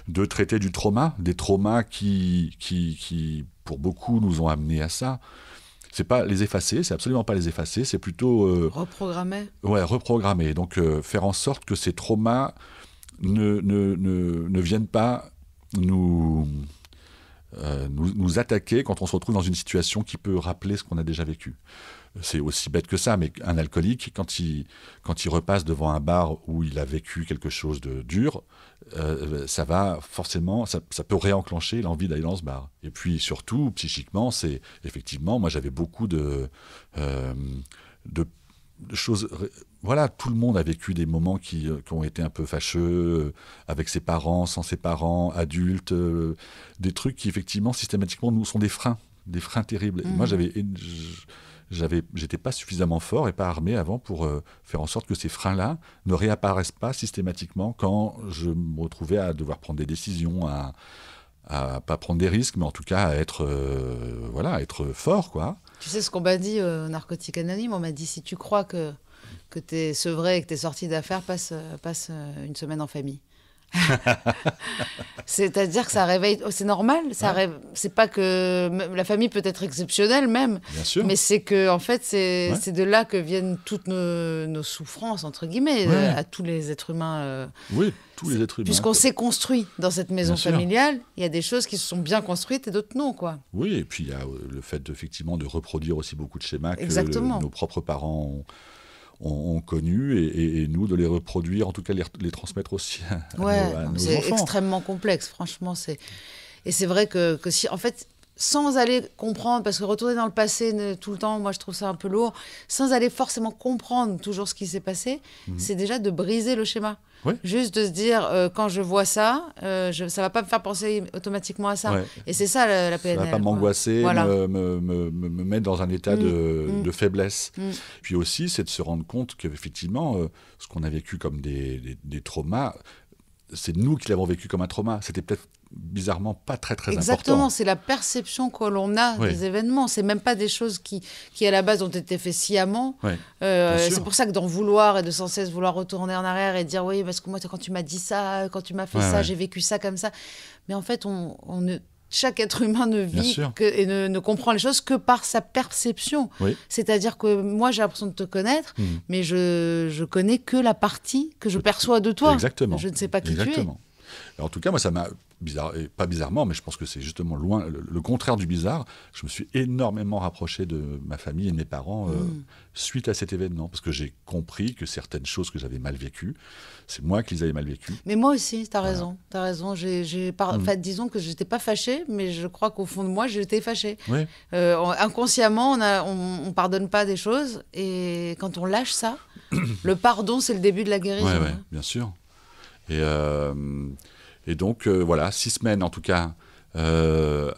de traiter du trauma, des traumas qui, qui, qui pour beaucoup, nous ont amenés à ça. C'est pas les effacer, c'est absolument pas les effacer, c'est plutôt euh, reprogrammer. Ouais, reprogrammer. Donc euh, faire en sorte que ces traumas ne, viennent pas euh, nous, nous attaquer quand on se retrouve dans une situation qui peut rappeler ce qu'on a déjà vécu c'est aussi bête que ça, mais un alcoolique, quand il, quand il repasse devant un bar où il a vécu quelque chose de dur, euh, ça va forcément, ça, ça peut réenclencher l'envie d'aller dans ce bar. Et puis surtout, psychiquement, c'est effectivement, moi j'avais beaucoup de, euh, de, choses voilà, tout le monde a vécu des moments qui, euh, ont été un peu fâcheux, avec ses parents, sans ses parents, adultes, des trucs qui effectivement systématiquement nous sont des freins, des freins terribles. moi mmh. j'avais, j'avais, j'étais pas suffisamment fort et pas armé avant pour euh, faire en sorte que ces freins-là ne réapparaissent pas systématiquement quand je me retrouvais à devoir prendre des décisions, à, pas prendre des risques, mais en tout cas à être, euh, voilà, être fort, quoi. Tu sais ce qu'on m'a dit au Narcotique Anonyme On m'a dit si tu crois que, que tu es sevré et que tu es sorti d'affaires, passe, euh, passe une semaine en famille. C'est-à-dire que ça réveille, oh, c'est normal, ça c'est pas que la famille peut être exceptionnelle même, Bien sûr. mais c'est que en fait c'est de là que viennent toutes nos, souffrances entre guillemets à tous les êtres humains. Euh, oui, tous les êtres humains. Puisqu'on s'est construit dans cette maison familiale, il y a des choses qui se sont bien construites et d'autres non quoi. Oui, et puis il y a euh, le fait effectivement de reproduire aussi beaucoup de schémas que nos propres parents ont ont, connu et, nous de les reproduire, en tout cas les, les transmettre aussi à, nos, C'est extrêmement complexe, franchement. Et c'est vrai que, que si, en fait, sans aller comprendre, parce que retourner dans le passé tout le temps, moi je trouve ça un peu lourd, sans aller forcément comprendre toujours ce qui s'est passé, mhm. c'est déjà de briser le schéma. Juste de se dire, euh, quand je vois ça, ça euh, je, ça va pas me faire penser automatiquement à ça. Et c'est ça la, la, PNL. Ça va pas m'angoisser, me, mettre dans un état mm. Mm. De, faiblesse. Mm. Puis aussi, c'est de se rendre compte qu'effectivement, euh, ce qu'on a vécu comme des, des traumas, c'est nous qui l'avons vécu comme un trauma. C'était peut-être bizarrement pas très très Exactement, Exactement, c'est la perception que l'on a des événements. C'est même pas des choses qui, qui à la base ont été faites sciemment. Euh, c'est pour ça que d'en vouloir et de sans cesse vouloir retourner en arrière et dire oui parce que moi quand tu m'as dit ça, quand tu m'as fait ça, j'ai vécu ça comme ça. Mais en fait, chaque être humain ne vit et ne, comprend les choses que par sa perception. C'est-à-dire que moi, j'ai l'impression de te connaître, hmm. mais je, ne connais que la partie que je perçois de toi. Exactement. Je ne sais pas qui tu es en tout cas, moi, ça m'a bizarre, pas bizarrement, mais je pense que c'est justement loin le, contraire du bizarre. Je me suis énormément rapproché de ma famille et de mes parents euh, mm. suite à cet événement, parce que j'ai compris que certaines choses que j'avais mal vécues, c'est moi qui les avais mal vécues. Mais moi aussi, tu as raison, tu as raison. J'ai, mm. disons que n'étais pas fâchée, mais je crois qu'au fond de moi, j'étais fâchée. Euh, inconsciemment, on, ne pardonne pas des choses, et quand on lâche ça, le pardon, c'est le début de la guérison. Oui, hein. bien sûr. Euh, et, donc, euh, voilà, six semaines en tout cas euh,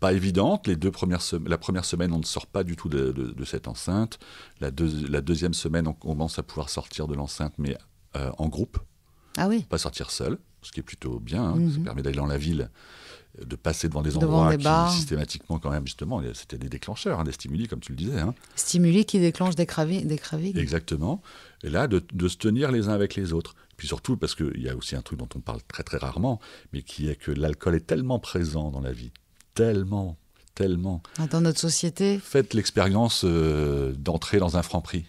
pas évidentes. Les deux premières la première semaine, on ne sort pas du tout de, cette enceinte. La, la, deuxième semaine, on commence à pouvoir sortir de l'enceinte, mais en groupe. Ah oui. Pas sortir seul, ce qui est plutôt bien. Hein. Ça mhm. permet d'aller dans la ville, de passer devant des endroits qui, systématiquement, quand même, justement, c'était des déclencheurs, hein, des stimuli, comme tu le disais. Hein. Stimuli qui déclenchent des, craviques. des Exactement. Et là, de, se tenir les uns avec les autres. Puis surtout, parce qu'il y a aussi un truc dont on parle très très rarement, mais qui est que l'alcool est tellement présent dans la vie, tellement, tellement. Ah, dans notre société Faites l'expérience euh, d'entrer dans un franc-prix.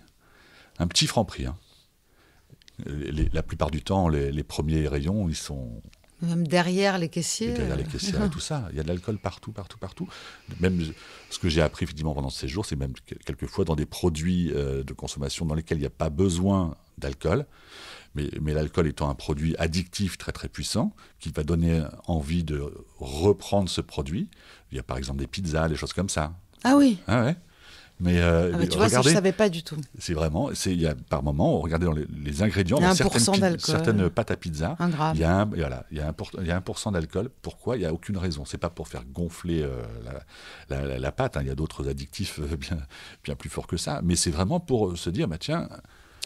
Un petit franc-prix. Hein. la plupart du temps, les, les premiers rayons, ils sont même derrière les caissiers. derrière les caissiers tout ça. Il y a de l'alcool partout, partout, partout. Même ce que j'ai appris effectivement pendant ces jours, c'est même quelquefois dans des produits euh, de consommation dans lesquels il n'y a pas besoin d'alcool. Mais, l'alcool étant un produit addictif très très puissant, qui va donner envie de reprendre ce produit. Il y a par exemple des pizzas, des choses comme ça. Ah oui. Ah ouais. Mais, euh, ah bah, tu vois, ça, je savais pas du tout. C'est vraiment, il y a par moment, regardez dans les, ingrédients, dans certaines, certaines, pâtes à pizza, il y a un, voilà, il y a 1% d'alcool. Pourquoi Il y a aucune raison. C'est pas pour faire gonfler euh, la, la, pâte. Hein. Il y a d'autres addictifs euh, bien, bien plus forts que ça. Mais c'est vraiment pour se dire, bah tiens,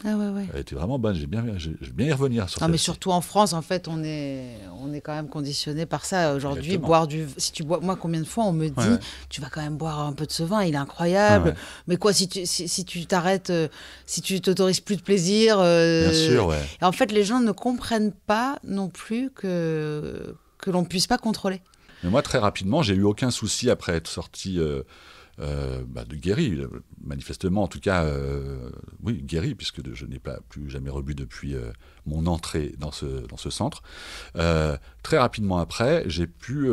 ah Elle était vraiment bonne. J'ai bien, j'ai bien y revenir. non, mais surtout en France, en fait, on est, on est quand même conditionné par ça aujourd'hui. Boire du, si tu bois, moi, combien de fois on me dit, tu vas quand même boire un peu de ce vin, il est incroyable. mais quoi, si tu, si, si tu t'arrêtes, euh, si tu t'autorises plus de plaisir. Euh, bien sûr, ouais. Et en fait, les gens ne comprennent pas non plus que que l'on puisse pas contrôler. Mais moi, très rapidement, j'ai eu aucun souci après être sorti. Euh, euh, bah, de guéri, manifestement, en tout cas, euh, oui, guéri, puisque je n'ai pas plus jamais rebu depuis euh, mon entrée dans ce, dans ce centre. très rapidement après, j'ai pu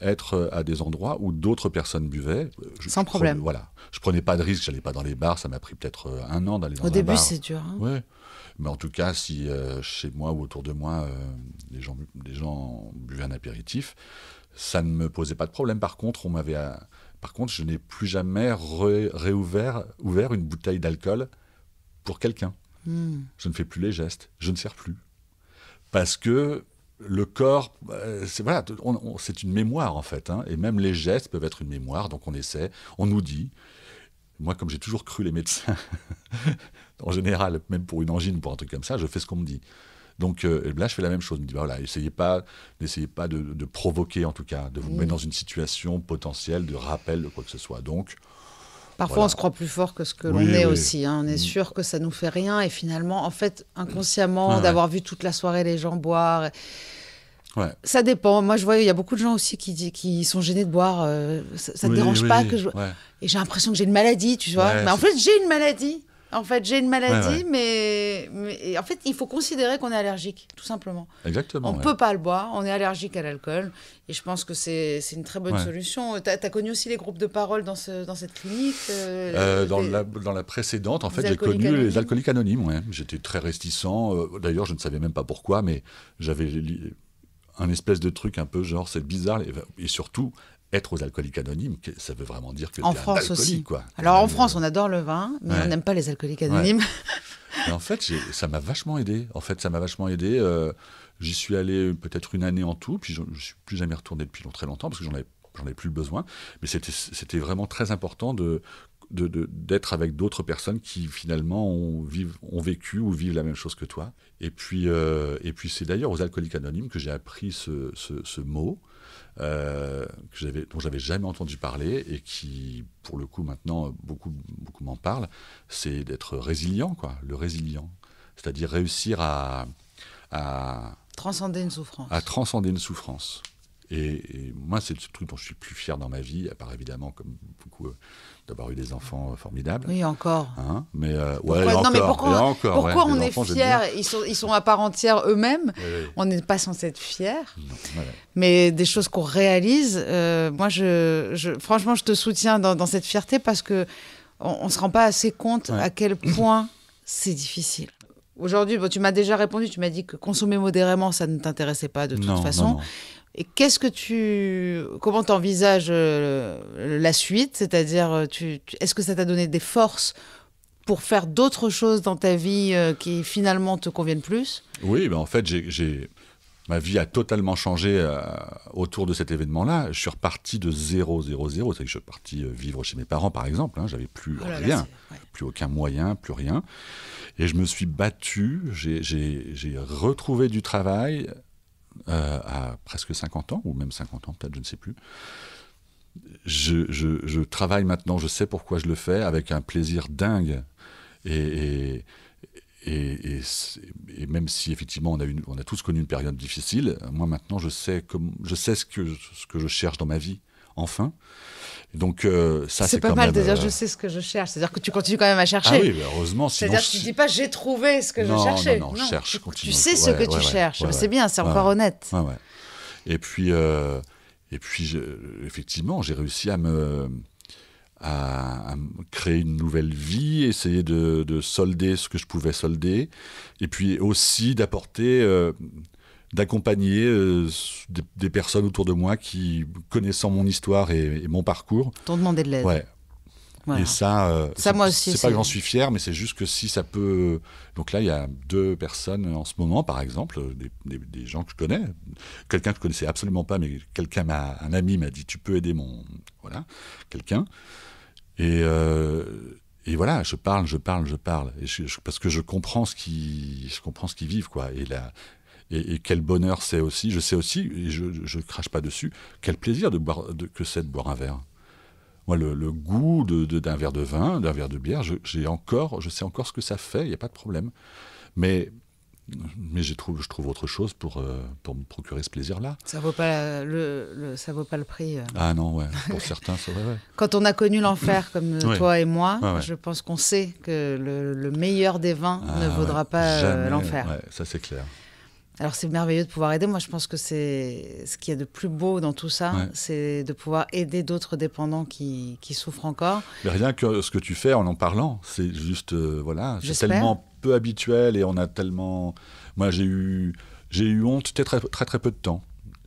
être à des endroits où d'autres personnes buvaient. Sans problème. voilà. Je prenais pas de risque, j'allais pas dans les bars, ça m'a pris peut-être un an d'aller dans Au un début, Au début, c'est dur. Hein. Mais en tout cas, si chez moi ou autour de moi, les, gens, les gens buvaient un apéritif, ça ne me posait pas de problème. Par contre, on m'avait par contre, je n'ai plus jamais réouvert ouvert une bouteille d'alcool pour quelqu'un. Hmm. Je ne fais plus les gestes, je ne sers plus. Parce que le corps, euh, c'est voilà, c'est une mémoire en fait, hein. et même les gestes peuvent être une mémoire. Donc on essaie, on nous dit. Moi, comme j'ai toujours cru les médecins, en général, même pour une angine, pour un truc comme ça, je fais ce qu'on me dit. Donc euh, là, je fais la même chose. Je me dis, bah, voilà, essayez pas, n'essayez pas de, provoquer, en tout cas, de vous mettre dans une situation potentielle de rappel de quoi que ce soit. Donc, Parfois, on se croit plus fort que ce que l'on est aussi. Hein. On est mm. sûr que ça nous fait rien. Et finalement, en fait, inconsciemment, d'avoir vu toute la soirée les gens boire. Ça dépend. Moi, je vois, il y a beaucoup de gens aussi qui, sont gênés de boire. Euh, ça ne dérange pas que je. Et j'ai l'impression que j'ai une maladie, tu vois. Mais en fait, j'ai une maladie. En fait, j'ai une maladie, Mais, en fait, il faut considérer qu'on est allergique, tout simplement. Exactement. On ne peut pas le boire, on est allergique à l'alcool. Et je pense que c'est une très bonne solution. Tu as, connu aussi les groupes de parole dans, ce, dans cette clinique euh, euh, dans, la, précédente, en fait, j'ai connu les alcooliques anonymes. J'étais très réticent. Euh, d'ailleurs, je ne savais même pas pourquoi, mais j'avais un espèce de truc un peu genre c'est bizarre et surtout être aux alcooliques anonymes, ça veut vraiment dire que en France aussi. Quoi. Alors en France, euh, on adore le vin, mais on n'aime pas les alcooliques anonymes. en fait, ça m'a vachement aidé. En fait, ça m'a vachement aidé. Euh, j'y suis allé euh, peut-être une année en tout, puis je, ne suis plus jamais retourné depuis très longtemps parce que j'en avais, avais plus besoin. Mais c'était vraiment très important d'être avec d'autres personnes qui finalement ont, vivent, ont vécu ou vivent la même chose que toi. Et puis, puis c'est d'ailleurs aux alcooliques anonymes que j'ai appris ce mot euh, que dont j'avais jamais entendu parler et qui, pour le coup, maintenant, beaucoup, beaucoup m'en parle c'est d'être résilient, quoi, le résilient. C'est-à-dire réussir à transcender une souffrance. À transcender une souffrance. Et, moi, c'est le truc dont je suis plus fier dans ma vie, à part évidemment, comme beaucoup, euh, d'avoir eu des enfants euh, formidables. Oui, encore. Hein, mais euh, pourquoi, encore, pourquoi, on est fier ils sont, ils sont à part entière eux-mêmes. On n'est pas censé être fier. Mais des choses qu'on réalise, moi, je, franchement, je te soutiens dans, cette fierté parce que on ne se rend pas assez compte à quel point c'est difficile. Aujourd'hui, tu m'as déjà répondu, tu m'as dit que consommer modérément, ça ne t'intéressait pas de toute façon. non. Et qu'est-ce que tu, comment t'envisages euh, la suite C'est-à-dire, euh, tu, est-ce que ça t'a donné des forces pour faire d'autres choses dans ta vie euh, qui finalement te conviennent plus Oui, ben en fait, j'ai, ma vie a totalement changé autour de cet événement-là. Je suis reparti de 0, 0, 0. C'est que je suis parti vivre chez mes parents, par exemple. Hein. J'avais plus oh rien, plus aucun moyen, plus rien. Et je me suis battu. J'ai retrouvé du travail. Euh, à presque 50 ans, ou même 50 ans peut-être, je ne sais plus. Je, travaille maintenant, je sais pourquoi je le fais, avec un plaisir dingue. Et, et, et, et même si effectivement on a, une, on a tous connu une période difficile, moi maintenant je sais, comme, je sais ce, que, ce que je cherche dans ma vie enfin. Donc euh, ça, c'est pas mal. de déjà, euh, je sais ce que je cherche. C'est-à-dire que tu continues quand même à chercher. Ah oui, heureusement. C'est-à-dire tu dis pas j'ai trouvé ce que je cherchais. Non, non, cherche. Tu, tu sais ce que tu cherches. c'est bien, c'est encore honnête. Et puis, euh, et puis, effectivement, j'ai réussi à me créer une nouvelle vie, essayer de, de, solder ce que je pouvais solder, et puis aussi d'apporter d'accompagner euh, des, personnes autour de moi qui, connaissant mon histoire et, mon parcours, t'ont demandé de l'aide. Ouais. Et ça, euh, ça moi aussi, c'est pas que j'en suis fier, mais c'est juste que si ça peut. Donc là, il y a deux personnes en ce moment, par exemple, des, gens que je connais, quelqu'un que je connaissais absolument pas, mais quelqu'un m'a, un ami m'a dit, tu peux aider mon, voilà, quelqu'un. Et euh, et voilà, je parle, je parle, je parle, parce que je comprends ce qui, je comprends ce qu'ils vivent, quoi. Et la, et, quel bonheur c'est aussi. Je sais aussi, et je ne crache pas dessus, quel plaisir de boire, que c'est de boire un verre. Moi, le, goût d'un de, verre de vin, d'un verre de bière, j'ai encore, je sais encore ce que ça fait, il n'y a pas de problème. Mais mais je trouve, je trouve autre chose pour, euh, pour me procurer ce plaisir-là. Ça vaut pas le, ça vaut pas le prix. Euh. Ah non, ouais. pour certains, c'est vrai. Quand on a connu l'enfer comme euh, toi et moi, je pense qu'on sait que le, meilleur des vins ah ne vaudra pas l'enfer l'enfer. ça c'est clair. Alors c'est merveilleux de pouvoir aider. Moi, je pense que c'est ce qu'il y a de plus beau dans tout ça, c'est de pouvoir aider d'autres dépendants qui, souffrent encore. Mais rien que ce que tu fais en en parlant, c'est juste euh, voilà, c'est tellement peu habituel et on a tellement. Moi, j'ai eu j'ai eu honte très, très très peu de temps.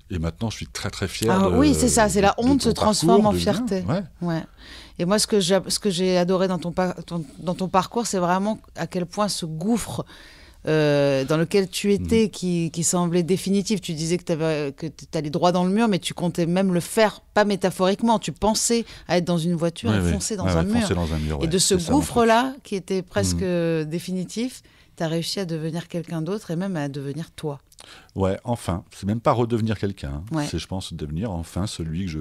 Et maintenant, je suis très très fier. Ah, oui, c'est ça, c'est la honte se transforme en fierté. Ouais. Et moi, ce que j'ai adoré dans dans ton parcours, c'est vraiment à quel point ce gouffre euh, dans lequel tu hmm. étais, qui, semblait définitif. Tu disais que tu allais droit dans le mur, mais tu comptais même le faire, pas métaphoriquement. Tu pensais à être dans une voiture et foncer, Dans, un mur. et de ce gouffre-là, qui était presque hmm. définitif, tu as réussi à devenir quelqu'un d'autre et même à devenir toi. Ouais, enfin. C'est même pas redevenir quelqu'un. Hein. C'est, je pense, devenir enfin celui que je,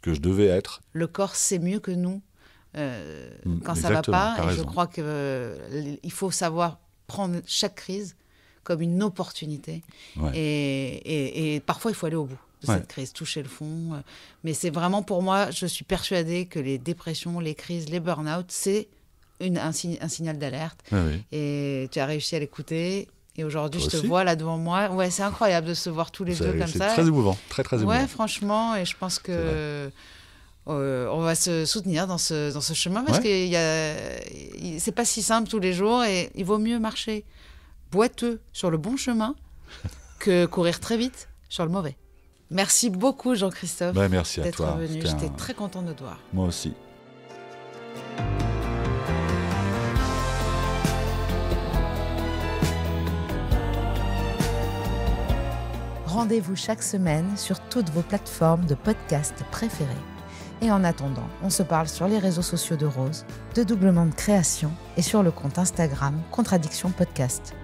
que je devais être. Le corps sait mieux que nous. Euh, hmm, quand ça va pas. Et je crois qu'il euh, il faut savoir prendre chaque crise comme une opportunité. Et, et, parfois, il faut aller au bout de cette crise, toucher le fond. Euh, mais c'est vraiment pour moi, je suis persuadée que les dépressions, les crises, les burn-out, c'est une, un, un signal d'alerte. Ah et tu as réussi à l'écouter. Et aujourd'hui, je te vois là devant moi. Ouais, c'est incroyable de se voir tous les deux comme ça. C'est très émouvant, très très émouvant. Ouais, franchement, et je pense que euh, on va se soutenir dans ce, chemin parce que c'est pas si simple tous les jours et il vaut mieux marcher boiteux sur le bon chemin que courir très vite sur le mauvais. Merci beaucoup Jean-Christophe bah, d'être venu. J'étais très content de te voir. Moi aussi. Rendez-vous chaque semaine sur toutes vos plateformes de podcasts préférées. Et en attendant, on se parle sur les réseaux sociaux de Rose, de Doublement de Création et sur le compte Instagram Contradiction Podcast.